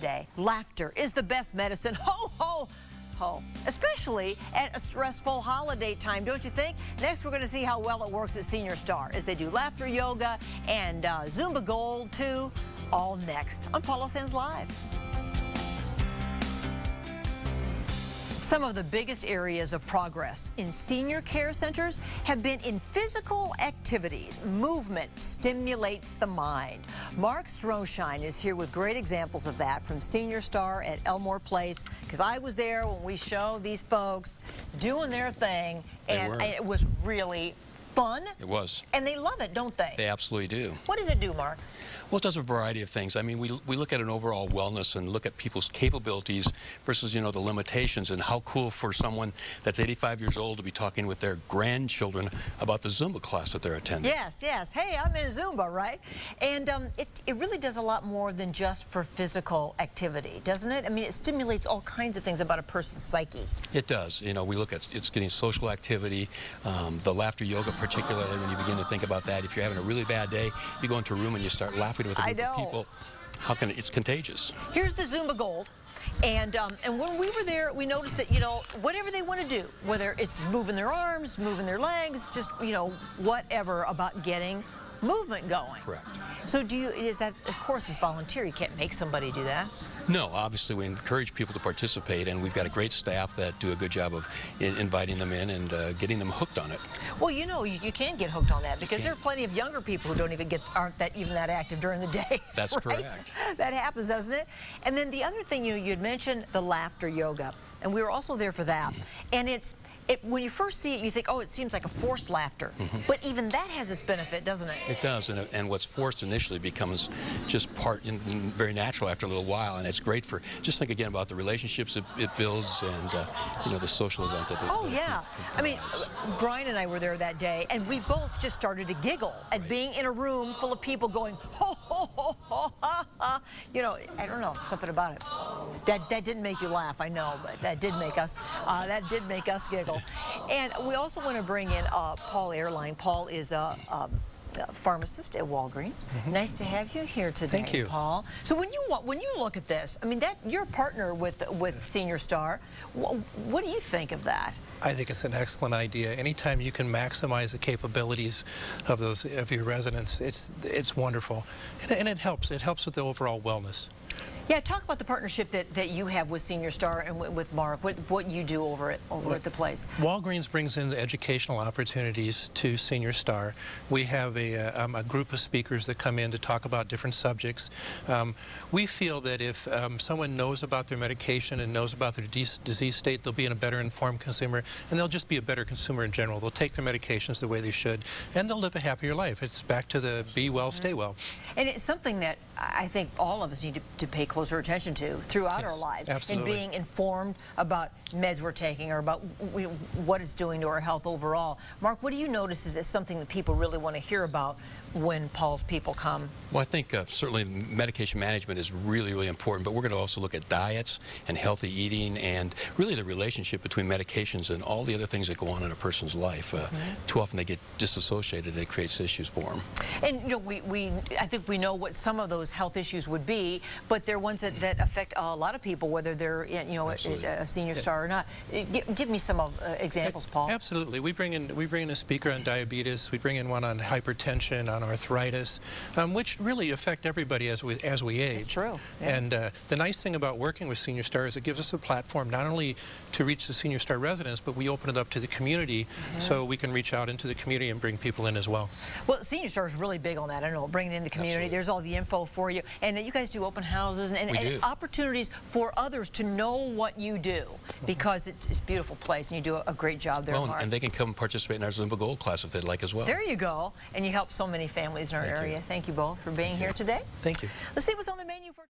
today. Laughter is the best medicine. Ho, ho, ho. Especially at a stressful holiday time, don't you think? Next, we're going to see how well it works at Senior Star as they do laughter yoga and uh, Zumba Gold, too. All next on Paula Sands Live. Some of the biggest areas of progress in senior care centers have been in physical activities. Movement stimulates the mind. Mark Stroshine is here with great examples of that from Senior Star at Elmore Place, because I was there when we showed these folks doing their thing, and it was really fun. It was. And they love it, don't they? They absolutely do. What does it do, Mark? Well, it does a variety of things. I mean, we, we look at an overall wellness and look at people's capabilities versus, you know, the limitations and how cool for someone that's 85 years old to be talking with their grandchildren about the Zumba class that they're attending. Yes, yes. Hey, I'm in Zumba, right? And um, it, it really does a lot more than just for physical activity, doesn't it? I mean, it stimulates all kinds of things about a person's psyche. It does. You know, we look at it's getting social activity, um, the laughter yoga particularly when you begin to think about that. If you're having a really bad day, you go into a room and you start laughing with a group of people. How can it, it's contagious? Here's the Zumba Gold. And um, and when we were there, we noticed that, you know, whatever they want to do, whether it's moving their arms, moving their legs, just, you know, whatever about getting movement going. Correct. So do you, is that, of course, it's volunteer. You can't make somebody do that. No, obviously we encourage people to participate, and we've got a great staff that do a good job of inviting them in and uh, getting them hooked on it. Well, you know, you, you can get hooked on that because there are plenty of younger people who don't even get, aren't that even that active during the day. That's right? correct. That happens, doesn't it? And then the other thing, you you had mentioned the laughter yoga. And we were also there for that. And it's, it, when you first see it, you think, oh, it seems like a forced laughter. Mm -hmm. But even that has its benefit, doesn't it? It does. And, and what's forced initially becomes just part, in, very natural after a little while. And it's great for, just think again about the relationships it, it builds and, uh, you know, the social event that it, Oh, yeah. I mean, uh, Brian and I were there that day, and we both just started to giggle at right. being in a room full of people going, oh, you know, I don't know, something about it. That, that didn't make you laugh, I know, but that did make us, uh, that did make us giggle. And we also want to bring in uh, Paul Airline. Paul is a, a um, pharmacist at Walgreens. Mm -hmm. Nice to have you here today, Thank you. Paul. So when you when you look at this, I mean that you're a partner with with Senior Star. what do you think of that? I think it's an excellent idea. Anytime you can maximize the capabilities of those of your residents, it's it's wonderful, and, and it helps. It helps with the overall wellness. Yeah, talk about the partnership that, that you have with Senior Star and with Mark, what, what you do over, at, over well, at the place. Walgreens brings in educational opportunities to Senior Star. We have a, uh, um, a group of speakers that come in to talk about different subjects. Um, we feel that if um, someone knows about their medication and knows about their disease state, they'll be in a better informed consumer, and they'll just be a better consumer in general. They'll take their medications the way they should, and they'll live a happier life. It's back to the be well, stay mm-hmm. well. And it's something that I think all of us need to, to pay close her attention to throughout yes, our lives absolutely. and being informed about meds we're taking or about what it's doing to our health overall. Mark, what do you notice is, is something that people really want to hear about when Paul's people come? Well, I think uh, certainly medication management is really, really important, but we're going to also look at diets and healthy eating and really the relationship between medications and all the other things that go on in a person's life. Uh, mm -hmm. Too often they get disassociated and it creates issues for them. And you know, we, we, I think we know what some of those health issues would be, but they're ones that, that affect a lot of people, whether they're you know a, a, senior yeah. star or not. Uh, give me some uh, examples, Paul. Absolutely. We bring in we bring in a speaker on diabetes. We bring in one on hypertension, on arthritis, um, which really affect everybody as we as we age. It's true. Yeah. And uh, the nice thing about working with Senior Star is it gives us a platform not only to reach the Senior Star residents, but we open it up to the community mm -hmm. so we can reach out into the community and bring people in as well. Well, Senior Star is really big on that. I know bringing in the community. Absolutely. There's all the info for you, and uh, you guys do open houses and and, and opportunities for others to know what you do because it's a beautiful place and you do a great job there. Well, and they can come participate in our Zumba Gold class if they'd like as well. There you go. And you help so many families in our Thank area. You. Thank you both for being Thank here you. today. Thank you. Let's see what's on the menu for